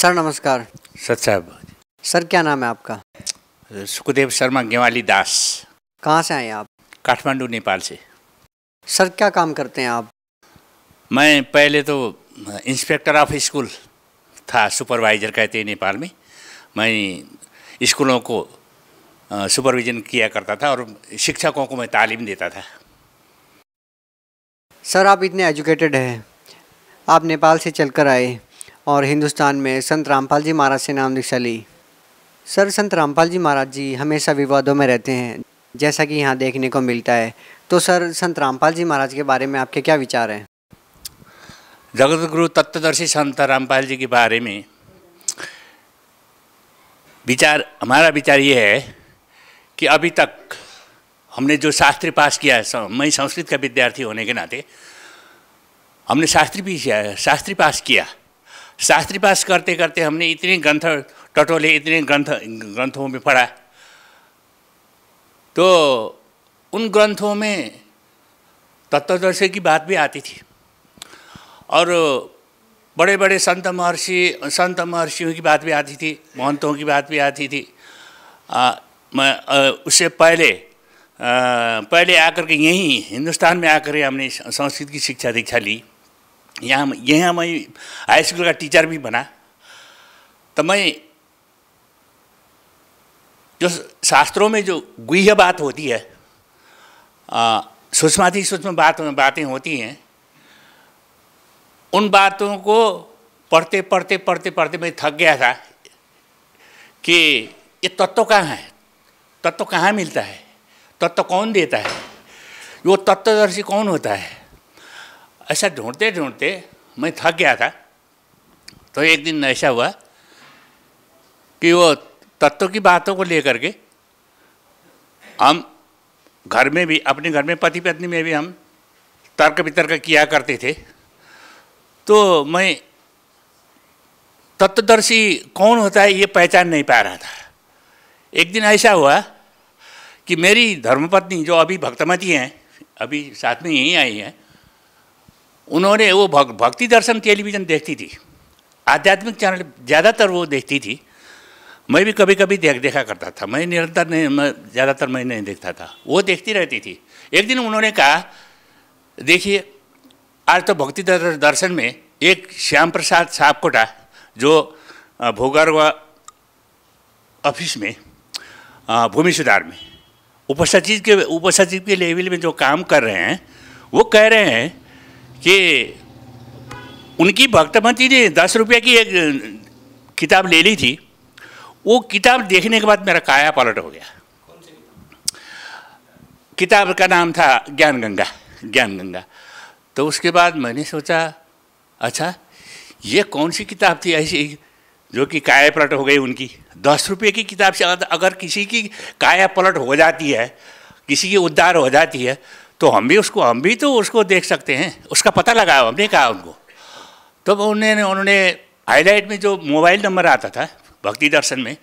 sir नमस्कार सत साहब सर क्या नाम है आपका सुखदेव शर्मा गेवाली दास कहाँ से आए आप काठमांडू नेपाल से सर क्या काम करते हैं आप मैं पहले तो इंस्पेक्टर ऑफ स्कूल था सुपरवाइजर कहते हैं नेपाल में मैं स्कूलों को सुपरविजन किया करता था और शिक्षकों को मैं तालीम देता था सर आप इतने एजुकेटेड हैं आप नेपाल से चलकर आए और हिंदुस्तान में संत रामपाल जी महाराज से नाम दीक्षा ली सर संत रामपाल जी महाराज जी हमेशा विवादों में रहते हैं जैसा कि यहाँ देखने को मिलता है तो सर संत रामपाल जी महाराज के बारे में आपके क्या विचार हैं जगत गुरु तत्वदर्शी संत रामपाल जी के बारे में विचार हमारा विचार ये है कि अभी तक हमने जो शास्त्री पास किया है मैं संस्कृत का विद्यार्थी होने के नाते हमने शास्त्री भी शास्त्री पास किया शास्त्री पास करते करते हमने इतने ग्रंथ टटोले इतने ग्रंथ ग्रंथों में पढ़ा तो उन ग्रंथों में तत्वदर्शन की बात भी आती थी और बड़े बड़े संत महर्षि संत महर्षियों की बात भी आती थी महंतों की बात भी आती थी उससे पहले आ, पहले आकर के यहीं हिंदुस्तान में आकर हमने संस्कृत की शिक्षा दीक्षा ली यहाँ यहाँ मैं हाई स्कूल का टीचर भी बना तो मैं जो शास्त्रों में जो गुह्य बात होती है सूक्ष्माति सूक्ष्म बात बातें होती हैं उन बातों को पढ़ते पढ़ते पढ़ते पढ़ते मैं थक गया था कि ये तत्व कहाँ है तत्व कहाँ मिलता है तत्व कौन देता है वो तत्वदर्शी कौन होता है ऐसा ढूंढते ढूंढते मैं थक गया था तो एक दिन ऐसा हुआ कि वो तत्व की बातों को लेकर के हम घर में भी अपने घर में पति पत्नी में भी हम तर्क वितर्क किया करते थे तो मैं तत्वदर्शी कौन होता है ये पहचान नहीं पा रहा था एक दिन ऐसा हुआ कि मेरी धर्मपत्नी जो अभी भक्तमती हैं अभी साथ में यहीं आई हैं उन्होंने वो भक्ति दर्शन टेलीविज़न देखती थी आध्यात्मिक चैनल ज़्यादातर वो देखती थी मैं भी कभी कभी देख देखा करता था मैं निरंतर नहीं मैं ज़्यादातर मैं नहीं देखता था वो देखती रहती थी एक दिन उन्होंने कहा देखिए आज तो भक्ति दर्शन में एक श्याम प्रसाद सापकोटा जो भोगारवा ऑफिस में भूमि सुधार में उपसचिव के उपसचिव के लेवल में जो काम कर रहे हैं वो कह रहे हैं कि उनकी भक्तमती ने दस रुपये की एक किताब ले ली थी वो किताब देखने के बाद मेरा काया पलट हो गया किताब का नाम था ज्ञान गंगा ज्ञान गंगा तो उसके बाद मैंने सोचा अच्छा ये कौन सी किताब थी ऐसी जो कि काया पलट हो गई उनकी दस रुपये की किताब से अगर किसी की काया पलट हो जाती है किसी की उद्धार हो जाती है तो हम भी उसको हम भी तो उसको देख सकते हैं उसका पता लगाया हमने कहा उनको तब तो उन्होंने उन्होंने हाईलाइट में जो मोबाइल नंबर आता था भक्ति दर्शन में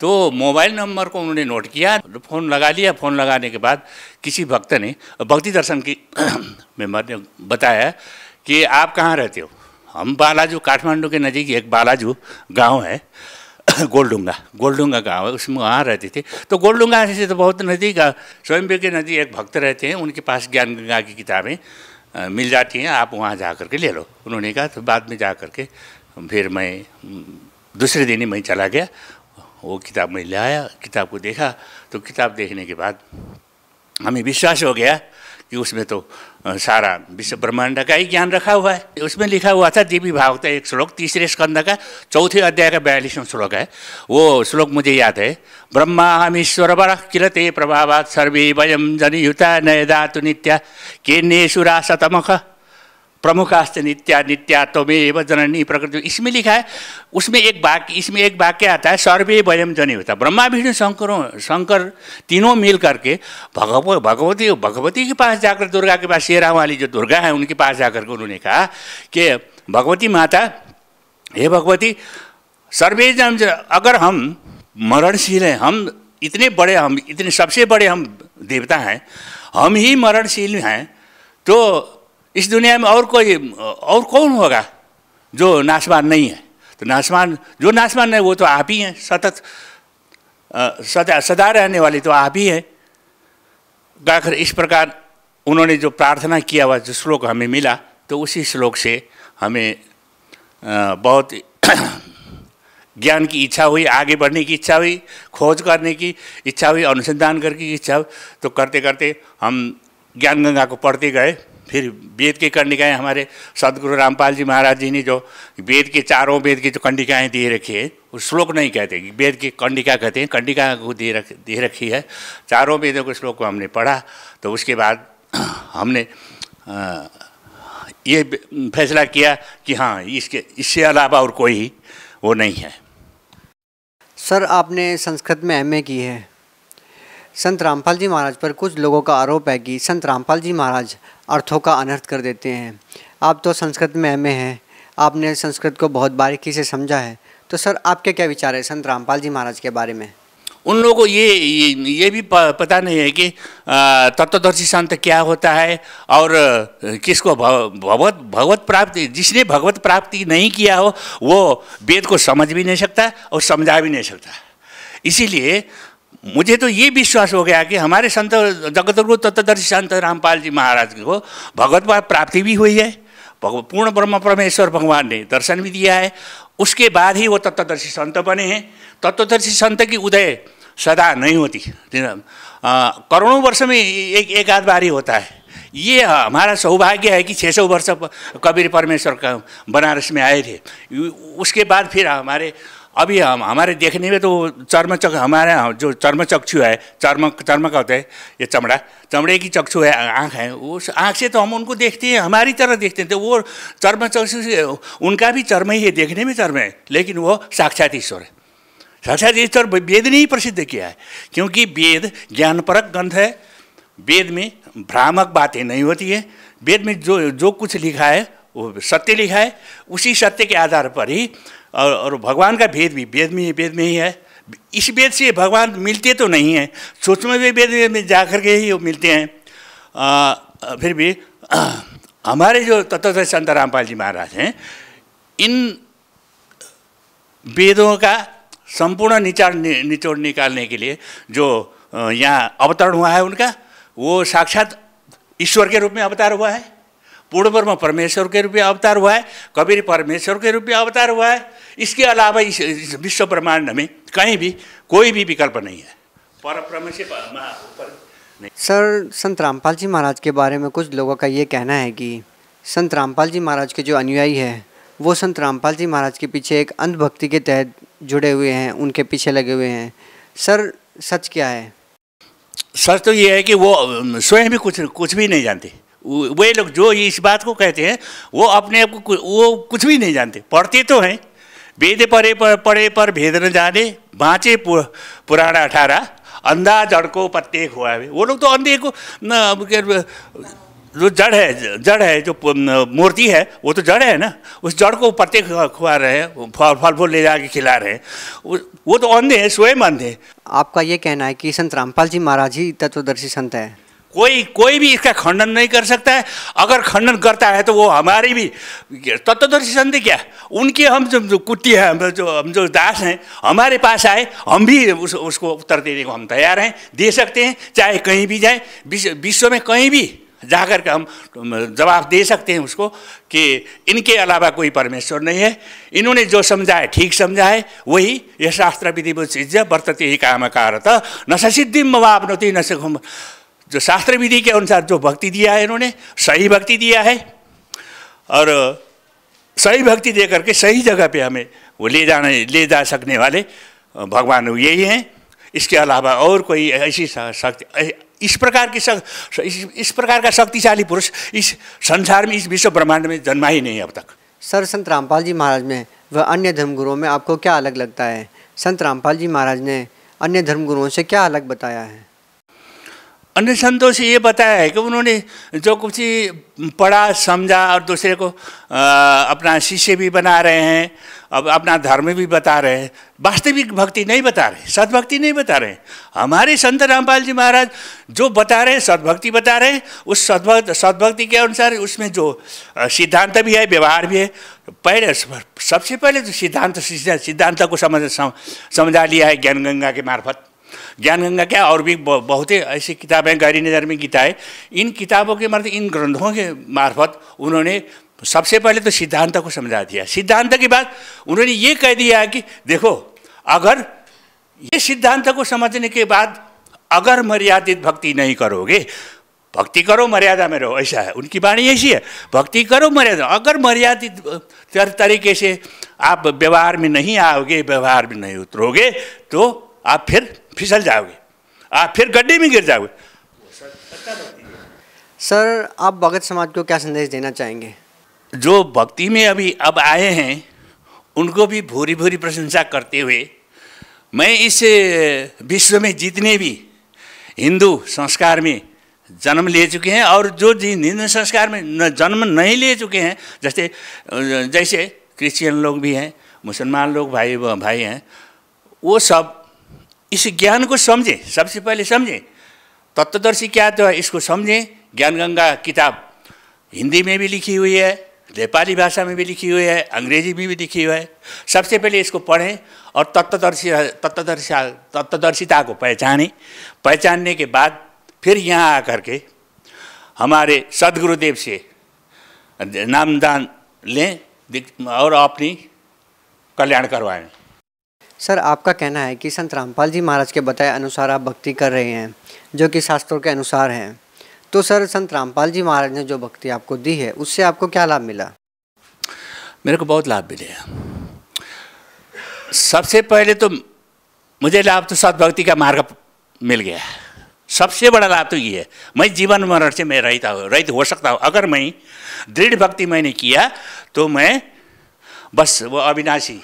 तो मोबाइल नंबर को उन्होंने नोट किया फ़ोन लगा लिया फ़ोन लगाने के बाद किसी भक्त ने भक्ति दर्शन की मेम्बर ने बताया कि आप कहाँ रहते हो हम बालाजू काठमांडू के नज़दीक एक बालाजू गांव है गोलडुंगा गोलडुंगा गाँव है उसमें वहाँ रहती थी तो गोलडुंगा से तो बहुत नदी का स्वयं के नदी एक भक्त रहते हैं उनके पास ज्ञान गंगा की किताबें मिल जाती हैं आप वहाँ जा कर के ले लो उन्होंने कहा तो बाद में जा कर के फिर मैं दूसरे दिन ही मैं चला गया वो किताब मैं ले आया किताब को देखा तो किताब देखने के बाद हमें विश्वास हो गया कि उसमें तो सारा विश्व ब्रह्मांड का ही ज्ञान रखा हुआ है उसमें लिखा हुआ था देवी भागवत एक श्लोक तीसरे स्कंद का चौथे अध्याय का बयालीसवें श्लोक है वो श्लोक मुझे याद है ब्रह्मा हम ईश्वर किलते प्रभावात सर्वे वयम जनयुता नयदातु नित्या के नेशुरा सतमख प्रमुखास्त नित्या नित्या तमेव जननी प्रकृति इसमें लिखा है उसमें एक वाक्य इसमें एक वाक्य आता है सर्वे वयम जने होता ब्रह्मा विष्णु शंकरों शंकर तीनों मिल करके भगव भगवती भगवती के पास जाकर दुर्गा के पास शेरा वाली जो दुर्गा है उनके पास जाकर के उन्होंने कहा कि भगवती माता हे भगवती सर्वे जन अगर हम मरणशील हैं हम इतने बड़े हम इतने सबसे बड़े हम देवता हैं हम ही मरणशील हैं तो इस दुनिया में और कोई और कौन होगा जो नाशवान नहीं है तो नाशवान जो नाशवान है वो तो आप ही हैं सतत सदा सदा रहने वाले तो आप ही हैं गाकर इस प्रकार उन्होंने जो प्रार्थना किया हुआ जो श्लोक हमें मिला तो उसी श्लोक से हमें बहुत ज्ञान की इच्छा हुई आगे बढ़ने की इच्छा हुई खोज करने की इच्छा हुई अनुसंधान करने की इच्छा हुई तो करते करते हम ज्ञान गंगा को पढ़ते गए फिर वेद की कंडिकाएँ हमारे सदगुरु रामपाल जी महाराज जी ने जो वेद के चारों वेद की जो कंडिकाएँ दिए रखी है वो श्लोक नहीं कहते वेद की कंडिका कहते हैं कंडिका को दे रख दे रखी है चारों वेदों के श्लोक को हमने पढ़ा तो उसके बाद हमने ये फैसला किया कि हाँ इसके इससे अलावा और कोई वो नहीं है सर आपने संस्कृत में एम की है संत रामपाल जी महाराज पर कुछ लोगों का आरोप है कि संत रामपाल जी महाराज अर्थों का अनर्थ कर देते हैं आप तो संस्कृत में एम हैं आपने संस्कृत को बहुत बारीकी से समझा है तो सर आपके क्या विचार है संत रामपाल जी महाराज के बारे में उन लोगों को ये ये, ये भी पता नहीं है कि तत्वदर्शी संत क्या होता है और किसको भगवत भगवत प्राप्ति जिसने भगवत प्राप्ति नहीं किया हो वो वेद को समझ भी नहीं सकता और समझा भी नहीं सकता इसीलिए मुझे तो ये विश्वास हो गया कि हमारे संत जगतगुरु तत्वदर्शी संत रामपाल जी महाराज को भगवत प्राप्ति भी हुई है पूर्ण ब्रह्म परमेश्वर भगवान ने दर्शन भी दिया है उसके बाद ही वो तत्वदर्शी संत बने हैं तत्वदर्शी संत की उदय सदा नहीं होती करोड़ों वर्ष में एक एक आध बार ही होता है ये हमारा सौभाग्य है कि छः सौ वर्ष कबीर परमेश्वर का बनारस में आए थे उसके बाद फिर हमारे अभी हम हमारे देखने में तो चर्मचक हमारे जो चर्मचक्षु है चर्म चर्म का होता है ये चमड़ा चमड़े की चक्षु है आँख है उस आँख से तो हम उनको देखते हैं हमारी तरह देखते हैं तो वो चर्म चक्षु से उनका भी चर्म ही है देखने में चर्म है लेकिन वो साक्षात ईश्वर है साक्षात ईश्वर वेद ने ही प्रसिद्ध किया है क्योंकि वेद ज्ञानपरक ग्रंथ है वेद में भ्रामक बातें नहीं होती है वेद में जो जो कुछ लिखा है वो सत्य लिखा है उसी सत्य के आधार पर ही और, और भगवान का भेद भी वेद में ही वेद में ही है इस वेद से भगवान मिलते तो नहीं हैं में भी वेद में जा कर के ही वो मिलते हैं आ, फिर भी आ, हमारे जो तत्व संत रामपाल जी महाराज हैं इन वेदों का संपूर्ण निचार नि, निचोड़ निकालने के लिए जो यहाँ अवतरण हुआ है उनका वो साक्षात ईश्वर के रूप में अवतार हुआ है पूर्ण ब्रह्म परमेश्वर के रूप में अवतार हुआ है कबीर परमेश्वर के रूप में अवतार हुआ है इसके अलावा इस, विश्व ब्रह्मांड में कहीं भी कोई भी विकल्प नहीं है पर पर सर संत रामपाल जी महाराज के बारे में कुछ लोगों का ये कहना है कि संत रामपाल जी महाराज के जो अनुयायी है वो संत रामपाल जी महाराज के पीछे एक अंधभक्ति के तहत जुड़े हुए हैं उनके पीछे लगे हुए हैं सर सच क्या है सच तो ये है कि वो स्वयं भी कुछ कुछ भी नहीं जानते वे लोग जो इस बात को कहते हैं वो अपने आप को वो कुछ भी नहीं जानते पढ़ते तो हैं वेद पढ़े पर पड़े पर भेद न जाने बाँचे पुराना अठारह अंधा जड़ को पत्ते हुआ है वो लोग तो अंधे को ना जो जड़ है जड़ है जो मूर्ति है वो तो जड़ है ना उस जड़ को पत्ते खुआ रहे हैं फल फूल ले जाके खिला रहे हैं वो तो अंधे हैं स्वयं अंधे आपका ये कहना है कि संत रामपाल जी महाराज ही तत्वदर्शी संत है कोई कोई भी इसका खंडन नहीं कर सकता है अगर खंडन करता है तो वो हमारी भी तत्वदर्शी संधि क्या उनकी हम जो, जो कुट्टी है हम जो हम जो दास हैं हमारे पास आए हम भी उस, उसको उत्तर देने को हम तैयार हैं दे सकते हैं चाहे कहीं भी जाए विश्व में कहीं भी जाकर के हम जवाब दे सकते हैं उसको कि इनके अलावा कोई परमेश्वर नहीं है इन्होंने जो समझा है ठीक समझा है वही यह शास्त्र विधि बुद्ध वर्तते ही काम कार न मवाप नती न जो शास्त्र विधि के अनुसार जो भक्ति दिया है इन्होंने सही भक्ति दिया है और सही भक्ति दे करके सही जगह पे हमें वो ले जाने ले जा सकने वाले भगवान यही हैं इसके अलावा और कोई ऐसी शक्ति इस प्रकार की शक, इस, प्रकार का शक्तिशाली पुरुष इस संसार में इस विश्व ब्रह्मांड में जन्मा ही नहीं अब तक सर संत रामपाल जी महाराज में वह अन्य धर्मगुरुओं में आपको क्या अलग लगता है संत रामपाल जी महाराज ने अन्य धर्मगुरुओं से क्या अलग बताया है अन्य संतों से ये बताया है कि उन्होंने जो कुछ पढ़ा समझा और दूसरे को आ, अपना शिष्य भी बना रहे हैं अब अपना धर्म भी बता रहे हैं वास्तविक भक्ति नहीं बता रहे सद्भक्ति नहीं बता रहे हमारे संत रामपाल जी महाराज जो बता रहे हैं सद्भक्ति बता रहे हैं उस सद्भक्त सद्भक्ति के अनुसार उसमें जो सिद्धांत भी है व्यवहार भी है पहले सबसे पहले तो सिद्धांत सिद्धांत को समझ समझा लिया है ज्ञान गंगा के मार्फत ज्ञान गंगा क्या और भी बहुत ही ऐसी किताबें गहरी नज़र में गीताएँ इन किताबों के मार्फ मतलब इन ग्रंथों के मार्फत उन्होंने सबसे पहले तो सिद्धांत को समझा दिया सिद्धांत के बाद उन्होंने ये कह दिया कि देखो अगर ये सिद्धांत को समझने के बाद अगर मर्यादित भक्ति नहीं करोगे भक्ति करो मर्यादा में रहो ऐसा है उनकी वाणी ऐसी है भक्ति करो मर्यादा अगर मर्यादित तर तरीके से आप व्यवहार में नहीं आओगे व्यवहार में नहीं उतरोगे तो आप फिर फिसल जाओगे आप फिर गड्ढे में गिर जाओगे सर आप भगत समाज को क्या संदेश देना चाहेंगे जो भक्ति में अभी अब आए हैं उनको भी भूरी भूरी प्रशंसा करते हुए मैं इस विश्व में जितने भी हिंदू संस्कार में जन्म ले चुके हैं और जो जिन हिंदू संस्कार में जन्म नहीं ले चुके हैं जैसे जैसे क्रिश्चियन लोग भी हैं मुसलमान लोग भाई भाई हैं वो सब इस ज्ञान को समझें सबसे पहले समझें तत्वदर्शी क्या तो है इसको समझें ज्ञान गंगा किताब हिंदी में भी लिखी हुई है नेपाली भाषा में भी लिखी हुई है अंग्रेजी में भी लिखी हुई है सबसे पहले इसको पढ़ें और तत्वदर्शी तत्वदर्शा तत्वदर्शिता को पहचानें पहचानने के बाद फिर यहाँ आकर के हमारे सदगुरुदेव से नामदान लें और अपनी कल्याण करवाएं सर आपका कहना है कि संत रामपाल जी महाराज के बताए अनुसार आप भक्ति कर रहे हैं जो कि शास्त्रों के अनुसार हैं तो सर संत रामपाल जी महाराज ने जो भक्ति आपको दी है उससे आपको क्या लाभ मिला मेरे को बहुत लाभ मिले सबसे पहले तो मुझे लाभ तो सदभक्ति का मार्ग मिल गया है सबसे बड़ा लाभ तो ये है मैं जीवन मरण से मैं रहता हूँ रहित हो सकता हूँ अगर मैं दृढ़ भक्ति मैंने किया तो मैं बस वो अविनाशी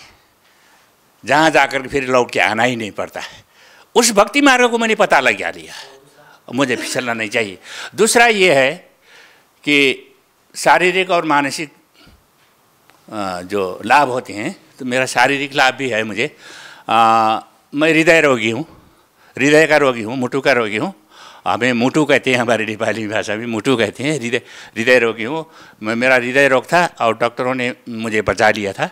जहाँ जाकर के फिर लौट के आना ही नहीं पड़ता है उस भक्ति मार्ग को मैंने पता लग गया लिया मुझे फिसलना नहीं चाहिए दूसरा ये है कि शारीरिक और मानसिक जो लाभ होते हैं तो मेरा शारीरिक लाभ भी है मुझे आ, मैं हृदय रोगी हूँ हृदय का रोगी हूँ मुटू का रोगी हूँ हमें हाँ, मुटू कहते हैं हमारे नेपाली भाषा में मुटू कहते हैं हृदय हृदय रोगी हूँ मेरा हृदय रोग था और डॉक्टरों ने मुझे बचा लिया था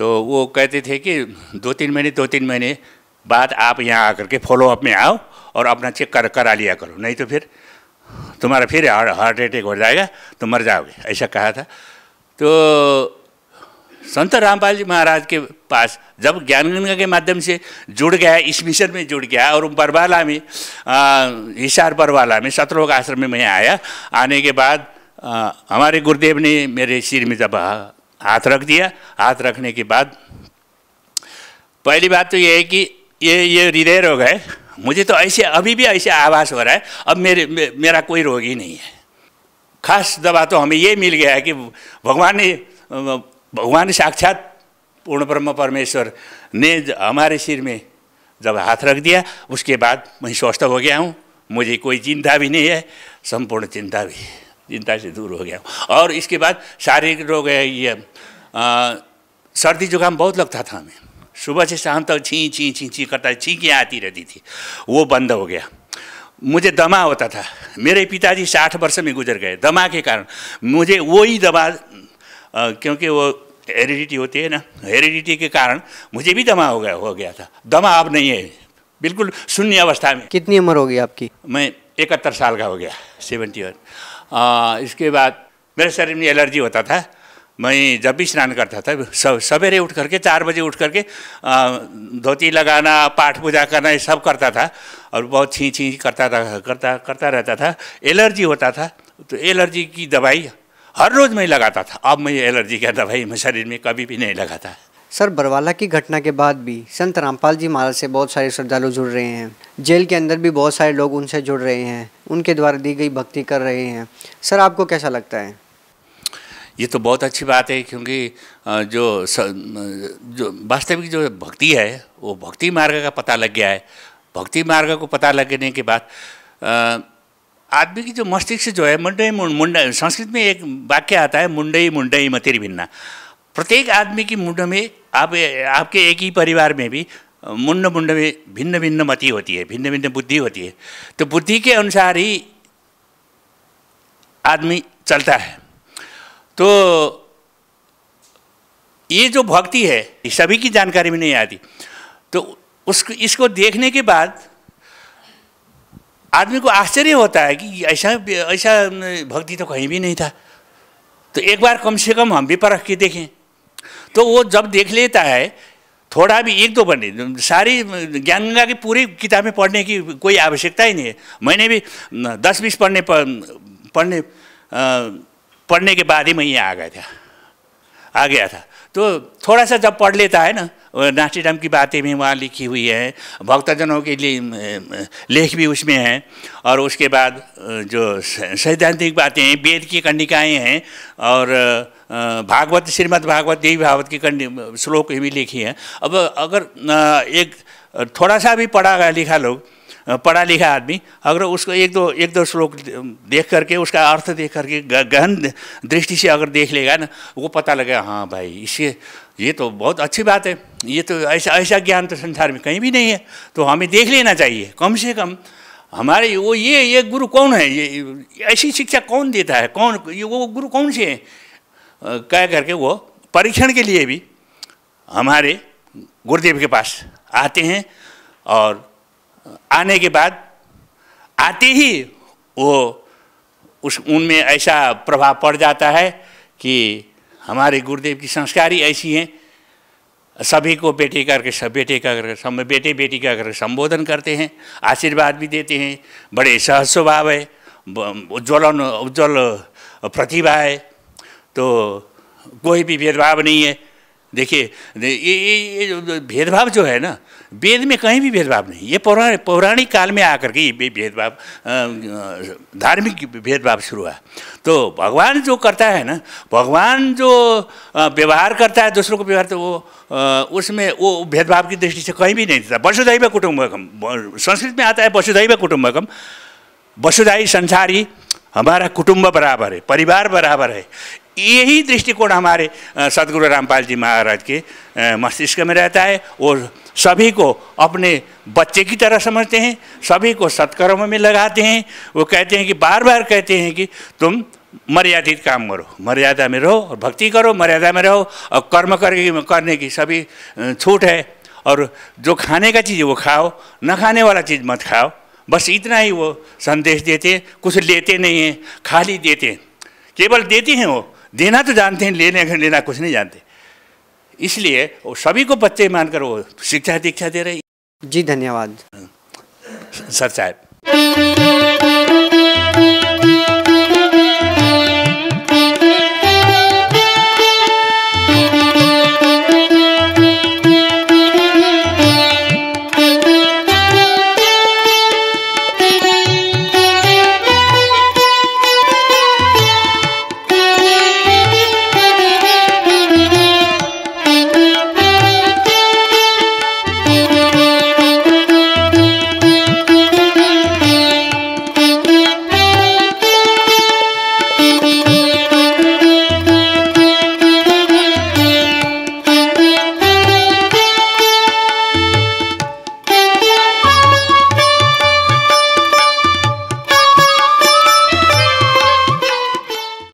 तो वो कहते थे कि दो तीन महीने दो तीन महीने बाद आप यहाँ आकर के फॉलोअप में आओ और अपना चेक कर करा लिया करो नहीं तो फिर तुम्हारा फिर हार्ट अटैक हो जाएगा तो मर जाओगे ऐसा कहा था तो संत रामपाल जी महाराज के पास जब ज्ञान गंगा के माध्यम से जुड़ गया इस मिशन में जुड़ गया और बरवाला में हिसार बरवाला में का आश्रम में मैं आया आने के बाद आ, हमारे गुरुदेव ने मेरे सिर में जब हाथ रख दिया हाथ रखने के बाद पहली बात तो ये है कि ये ये हृदय रोग है मुझे तो ऐसे अभी भी ऐसे आभास हो रहा है अब मेरे मे, मेरा कोई रोग ही नहीं है खास दवा तो हमें ये मिल गया है कि भगवान ने भगवान साक्षात पूर्ण ब्रह्म परमेश्वर ने हमारे सिर में जब हाथ रख दिया उसके बाद मैं स्वस्थ हो गया हूँ मुझे कोई चिंता भी नहीं है संपूर्ण चिंता भी है चिंता से दूर हो गया और इसके बाद शारीरिक रोग है ये सर्दी जुकाम बहुत लगता था हमें सुबह से शाम तक छी छी छी छी करता छींकियाँ आती रहती थी वो बंद हो गया मुझे दमा होता था मेरे पिताजी साठ वर्ष में गुजर गए दमा के कारण मुझे वो ही दमा क्योंकि वो हेरिडिटी होती है ना हेरिडिटी के कारण मुझे भी दमा हो गया हो गया था दमा अब नहीं है बिल्कुल शून्य अवस्था में कितनी उम्र होगी आपकी मैं इकहत्तर साल का हो गया सेवेंटी वन आ, इसके बाद मेरे शरीर में एलर्जी होता था मैं जब भी स्नान करता था सब सवेरे उठ करके चार बजे उठ करके धोती लगाना पाठ पूजा करना ये सब करता था और बहुत छी छी करता था करता करता रहता था एलर्जी होता था तो एलर्जी की दवाई हर रोज़ मैं लगाता था अब मैं एलर्जी का दवाई मैं शरीर में कभी भी नहीं लगाता सर बरवाला की घटना के बाद भी संत रामपाल जी महाराज से बहुत सारे श्रद्धालु जुड़ रहे हैं जेल के अंदर भी बहुत सारे लोग उनसे जुड़ रहे हैं उनके द्वारा दी गई भक्ति कर रहे हैं सर आपको कैसा लगता है ये तो बहुत अच्छी बात है क्योंकि जो स, जो वास्तविक जो भक्ति है वो भक्ति मार्ग का पता लग गया है भक्ति मार्ग को पता लगने के बाद आदमी की जो मस्तिष्क जो है मुंडई मुंडई संस्कृत में एक वाक्य आता है मुंडई मुंडई मतिर भिन्ना प्रत्येक आदमी की मुंड में आप आपके एक ही परिवार में भी मुंड मुंड में भिन्न भिन्न मति होती है भिन्न भिन्न बुद्धि होती है तो बुद्धि के अनुसार ही आदमी चलता है तो ये जो भक्ति है सभी की जानकारी में नहीं आती तो उसको इसको देखने के बाद आदमी को आश्चर्य होता है कि ऐसा ऐसा भक्ति तो कहीं भी नहीं था तो एक बार कम से कम हम भी परख के देखें तो वो जब देख लेता है थोड़ा भी एक दो पढ़ने सारी ज्ञान गंगा की पूरी किताबें पढ़ने की कोई आवश्यकता ही नहीं है मैंने भी दस बीस पढ़ने पढ़ने पढ़ने के बाद ही मैं यहाँ आ गया था आ गया था तो थोड़ा सा जब पढ़ लेता है ना नाट्यडम की बातें भी वहाँ लिखी हुई है भक्तजनों के लिए लेख भी उसमें हैं और उसके बाद जो सैद्धांतिक बातें हैं वेद की कंडिकाएँ हैं और भागवत श्रीमद भागवत देवी भागवत की श्लोक भी लिखी है अब अगर एक थोड़ा सा भी पढ़ा गया लिखा लोग पढ़ा लिखा आदमी अगर उसको एक दो एक दो श्लोक देख करके उसका अर्थ देख करके गहन दृष्टि से अगर देख लेगा ना वो पता लगेगा हाँ भाई इसे ये तो बहुत अच्छी बात है ये तो ऐसा ऐसा ज्ञान तो संसार में कहीं भी नहीं है तो हमें देख लेना चाहिए कम से कम हमारे वो ये ये गुरु कौन है ये ऐसी शिक्षा कौन देता है कौन ये वो गुरु कौन से हैं कह करके वो परीक्षण के लिए भी हमारे गुरुदेव के पास आते हैं और आने के बाद आते ही वो उस उनमें ऐसा प्रभाव पड़ जाता है कि हमारे गुरुदेव की संस्कारी ऐसी हैं सभी को बेटे करके सब बेटे का करके सब बेटे बेटी का करके संबोधन करते हैं आशीर्वाद भी देते हैं बड़े सहज स्वभाव है उज्ज्वलन उज्ज्वल प्रतिभा है तो कोई भी भेदभाव नहीं है देखिए ये ये भेदभाव जो है ना वेद में कहीं भी भेदभाव नहीं ये पौराणिक पौराणिक काल में आकर के ये भेदभाव धार्मिक भेदभाव शुरू हुआ तो भगवान जो करता है ना भगवान जो व्यवहार करता है दूसरों को व्यवहार तो वो उसमें वो भेदभाव की दृष्टि से कहीं भी नहीं देता वसुधैव कुटुम्बकम संस्कृत में आता है वसुधैव कुटुम्बकम वसुधाई संसारी हमारा कुटुंब बराबर है परिवार बराबर है यही दृष्टिकोण हमारे सदगुरु रामपाल जी महाराज के मस्तिष्क में रहता है और सभी को अपने बच्चे की तरह समझते हैं सभी को सत्कर्म में लगाते हैं वो कहते हैं कि बार बार कहते हैं कि तुम मर्यादित काम करो मर्यादा में रहो और भक्ति करो मर्यादा में रहो और कर्म कर करने की सभी छूट है और जो खाने का चीज़ है वो खाओ न खाने वाला चीज़ मत खाओ बस इतना ही वो संदेश देते हैं कुछ लेते नहीं हैं खाली देते हैं केवल देते हैं वो देना तो जानते हैं लेने लेना कुछ नहीं जानते इसलिए वो सभी को बच्चे मानकर वो शिक्षा दीक्षा दे रही जी धन्यवाद सर साहब